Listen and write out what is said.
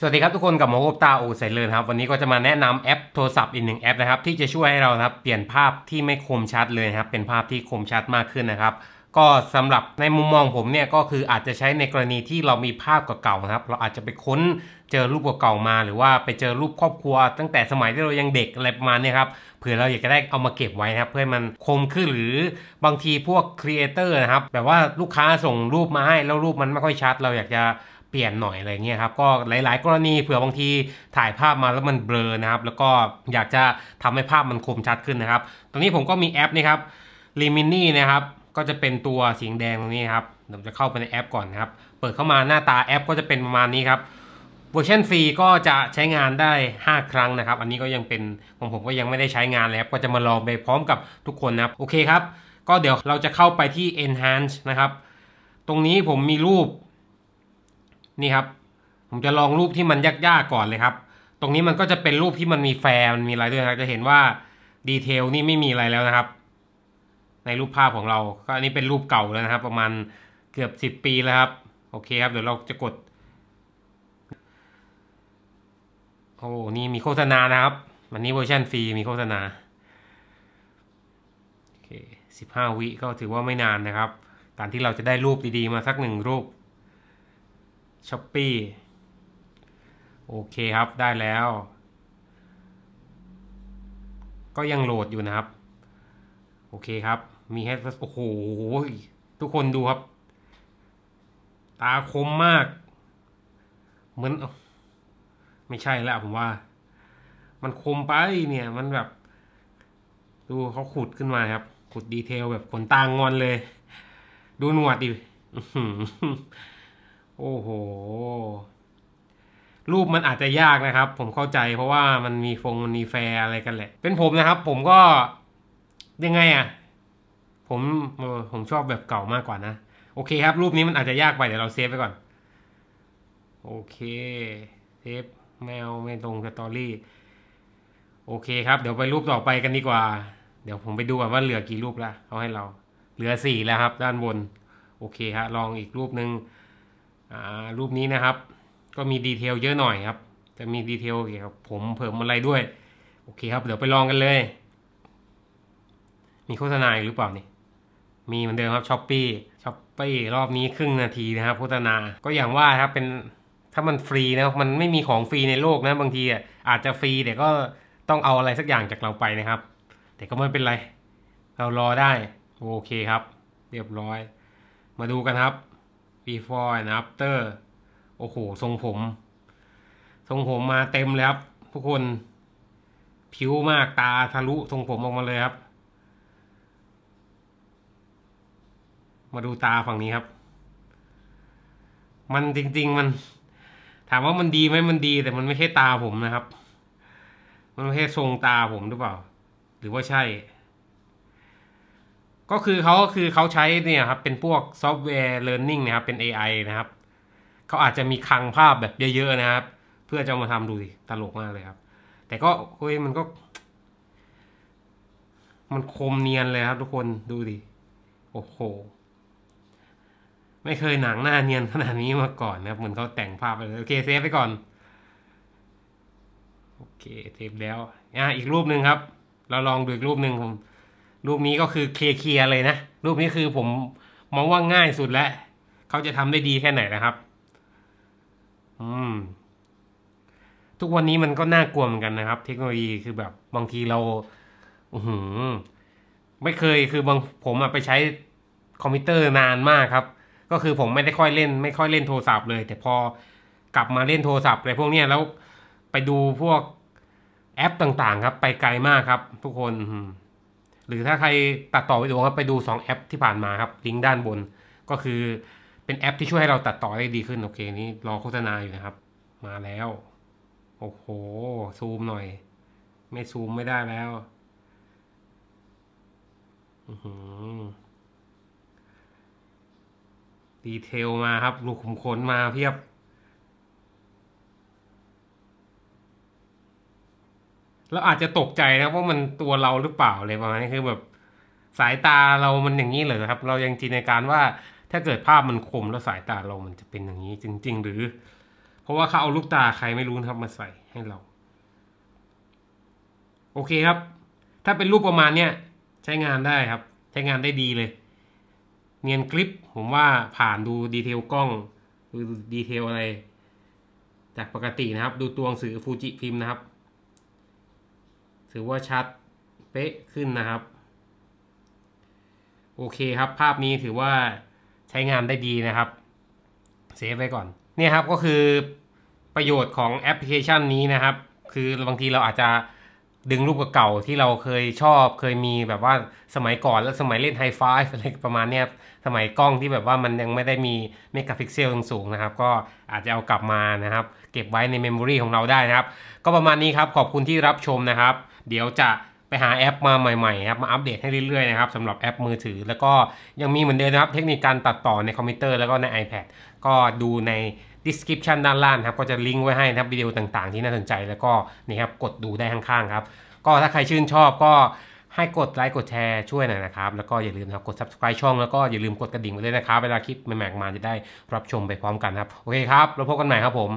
สวัสดีครับทุกคนกับหมอกบตาโอส่เลยครับวันนี้ก็จะมาแนะนำแอปโทรศัพท์อีกหนึ่งแอปนะครับที่จะช่วยให้เราครับเปลี่ยนภาพที่ไม่คมชัดเลยครับเป็นภาพที่คมชัดมากขึ้นนะครับ ก็สำหรับในมุมมองผมเนี่ยก็คืออาจจะใช้ในกรณีที่เรามีภาพเก่าๆนะครับเราอาจจะไปค้นเจอรูปเก่าๆมา หรือว่าไปเจอรูปครอบครัว ตั้งแต่สมัยที่เรายังเด็กอะไรประมาณนี้ครับเผื่อเราอยากจะได้เอามาเก็บไว้นะครับเพื่อมันคมขึ้นหรือบางทีพวกครีเอเตอร์นะครับแบบว่าลูกค้าส่งรูปมาให้แล้วรูปมันไม่ค่อยชัด เราอยากจะเปลี่ยนหน่อยอะไรเงี้ยครับ ก็หลายๆกรณีเผื่อบางทีถ่ายภาพมาแล้วมันเบลอนะครับแล้วก็อยากจะทำให้ภาพมันคมชัดขึ้นนะครับ ตรงนี้ผมก็มีแอปนี่ครับลิมินี่นะครับก็จะเป็นตัวสีแดงตรงนี้ครับเดี๋ยวจะเข้าไปในแอปก่อนนะครับ เปิดเข้ามาหน้าตาแอป ก็จะเป็นประมาณนี้ครับเวอร์ชันฟรีก็จะใช้งานได้ 5 ครั้งนะครับ อันนี้ก็ยังเป็นของผมก็ยังไม่ได้ใช้งานแล้วก็จะมาลองไปพร้อมกับทุกคนนะครับโอเคครับก็เดี๋ยวเราจะเข้าไปที่ enhance นะครับตรงนี้ผมมีรูปนี่ครับผมจะลองรูปที่มันยากๆก่อนเลยครับ ตรงนี้มันก็จะเป็นรูปที่มันมีแฟร์มันมีอะไรด้วยนะจะเห็นว่าดีเทลนี่ไม่มีอะไรแล้วนะครับ ในรูปภาพของเราก็อันนี้เป็นรูปเก่าแล้วนะครับ ประมาณเกือบสิบปีแล้วครับโอเคครับเดี๋ยวเราจะกดโอ้นี่มีโฆษณานะครับวันนี้เวอร์ชันฟรีมีโฆษณาโอเคสิบห้าวิก็ถือว่าไม่นานนะครับการที่เราจะได้รูปดีๆ มาสักหนึ่งรูปช้อปปี้โอเคครับได้แล้ว ก็ยังโหลดอยู่นะครับ โอเคครับ มีแฮชโอ้โห ทุกคนดูครับ ตาคมมากเหมือนไม่ใช่แล้วผมว่า มันคมไปเนี่ย มันแบบ ดูเขาขุดขึ้นมาครับ ขุดดีเทลแบบขนตางอนเลย ดูหนวดดิโอ้โห รูปมันอาจจะยากนะครับ ผมเข้าใจเพราะว่ามันมีฟง มันมีแฟร์อะไรกันแหละ เป็นผมนะครับ ผมก็ยังไงอะ่ะ ผมผมชอบแบบเก่ามากกว่านะ โอเคครับ รูปนี้มันอาจจะยากไป เดี๋ยวเราเซฟไปก่อน โอเค เซฟแมวไม่ตรงสตอรี่ โอเคครับ เดี๋ยวไปรูปต่อไปกันดีกว่า เดี๋ยวผมไปดูก่อนว่าเหลือกี่รูปละเขาให้เรา เหลือสี่แล้วครับ ด้านบน โอเคฮะ ลองอีกรูปหนึ่งรูปนี้นะครับก็มีดีเทลเยอะหน่อยครับจะมีดีเทลเกี่ยวกับผมเพิ่มอะไรด้วย โอเคครับเดี๋ยวไปลองกันเลย มีโฆษณาอีกหรือเปล่านี่มีเหมือนเดิมครับช้อปปี้ช้อปปี้รอบนี้ครึ่งนาทีนะครับโฆษณาก็อย่างว่าครับเป็นถ้ามันฟรีนะมันไม่มีของฟรีในโลกนะบางทีอ่ะอาจจะฟรีแต่ก็ต้องเอาอะไรสักอย่างจากเราไปนะครับ แต่ก็ไม่เป็นไร เรารอได้โอเคครับ เรียบร้อย มาดูกันครับ before and after โอ้โห ทรงผม ทรงผมมาเต็มเลยครับทุกคนผิวมากตาทะลุ ทรงผมออกมาเลยครับ มาดูตาฝั่งนี้ครับ มันจริง ๆ มัน ถามว่ามันดีไหมมันดีแต่มันไม่ใช่ตาผมนะครับ มันไม่ใช่ทรงตาผมหรือเปล่า หรือว่าใช่ก็คือเขาคือเขาใช้เนี่ยครับเป็นพวกซอฟต์แวร์เลิร์นนิ่งนะครับเป็น AI นะครับ เขาอาจจะมีคลังภาพแบบเยอะๆนะครับ เพื่อจะมาทำดูสิ ตลกมากเลยครับ แต่ก็เฮ้ยมันก็ มันคมเนียนเลยครับทุกคนดูดิโอ้โห ไม่เคยหนังหน้าเนียนขนาดนี้มาก่อนนะครับ เหมือนเขาแต่งภาพไปเลยโอเค เซฟไปก่อน โอเคเซฟแล้วอ่ะอีกรูปหนึ่งครับ เราลองดูอีกรูปหนึ่งผมรูปนี้ก็คือเคลียร์เลยนะ รูปนี้คือผมมองว่าง่ายสุดแล้วเขาจะทำได้ดีแค่ไหนนะครับ อืม ทุกวันนี้มันก็น่ากลัวเหมือนกันนะครับ เทคโนโลยีคือแบบบางทีเรา อืมไม่เคยคือบางผมอะไปใช้คอมพิวเตอร์นานมากครับ ก็คือผมไม่ได้ค่อยเล่น ไม่ค่อยเล่นโทรศัพท์เลย แต่พอกลับมาเล่นโทรศัพท์อะไรพวกนี้แล้วไปดูพวกแอปต่างๆครับ ไปไกลมากครับ ทุกคนหรือถ้าใครตัดต่อวิดีโอก็ไปดู2แอปที่ผ่านมาครับ ลิงก์ด้านบนก็คือเป็นแอปที่ช่วยให้เราตัดต่อได้ดีขึ้น โอเคนี่รอโฆษณาอยู่นะครับ มาแล้ว โอ้โห ซูมหน่อย ไม่ซูมไม่ได้แล้วดีเทลมาครับ ลูกขุมขนมาเพียบเราอาจจะตกใจนะว่ามันตัวเราหรือเปล่าอะไรประมาณนี้คือแบบ สายตาเรามันอย่างนี้เหรอครับ เรายังจินตนาการว่าถ้าเกิดภาพมันคม แล้วสายตาเรา มันจะเป็นอย่างนี้ จริง ๆ หรือ เพราะว่าเขาเอาลูกตาใครไม่รู้นะครับมาใส่ให้เรา โอเคครับ ถ้าเป็นรูปประมาณเนี้ยใช้งานได้ครับ ใช้งานได้ดีเลยเนียนคลิปผมว่าผ่านดูดีเทลกล้องดูดีเทลอะไร จากปกตินะครับ ดูตัวหนังสือฟูจิฟิล์มนะครับถือว่าชัด เป๊ะขึ้นนะครับ โอเคครับ ภาพนี้ถือว่าใช้งานได้ดีนะครับเซฟไว้ก่อน เนี่ยครับก็คือประโยชน์ของแอปพลิเคชันนี้นะครับ คือบางทีเราอาจจะดึงรูปเก่าที่เราเคยชอบเคยมีแบบว่าสมัยก่อนแล้วสมัยเล่นไฮไฟอะไรประมาณเนี้ยสมัยกล้องที่แบบว่ามันยังไม่ได้มีเมกะพิกเซลสูงนะครับก็อาจจะเอากลับมานะครับเก็บไว้ในเมมโมรีของเราได้นะครับ ก็ประมาณนี้ครับขอบคุณที่รับชมนะครับ เดี๋ยวจะไปหาแอปมาใหม่ๆครับมาอัปเดตให้เรื่อยๆนะครับสำหรับแอปมือถือ แล้วก็ยังมีเหมือนเดิมนะครับเทคนิคการตัดต่อในคอมพิวเตอร์แล้วก็ใน iPad ก็ดูใน description ด้านล่างครับก็จะลิงก์ไว้ให้นะครับวิดีโอต่างๆที่น่าสนใจแล้วก็นี่ครับกดดูได้ข้างๆครับ ก็ถ้าใครชื่นชอบก็ให้กดไลค์กดแชร์ช่วยหน่อยนะครับ แล้วก็อย่าลืมครับกด subscribe ช่อง แล้วก็อย่าลืมกดกระดิ่งไว้เลยนะครับ เวลาคลิปใหม่ๆมาจะได้รับชมไปพร้อมกันครับ โอเคครับเราพบกันใหม่ครับผม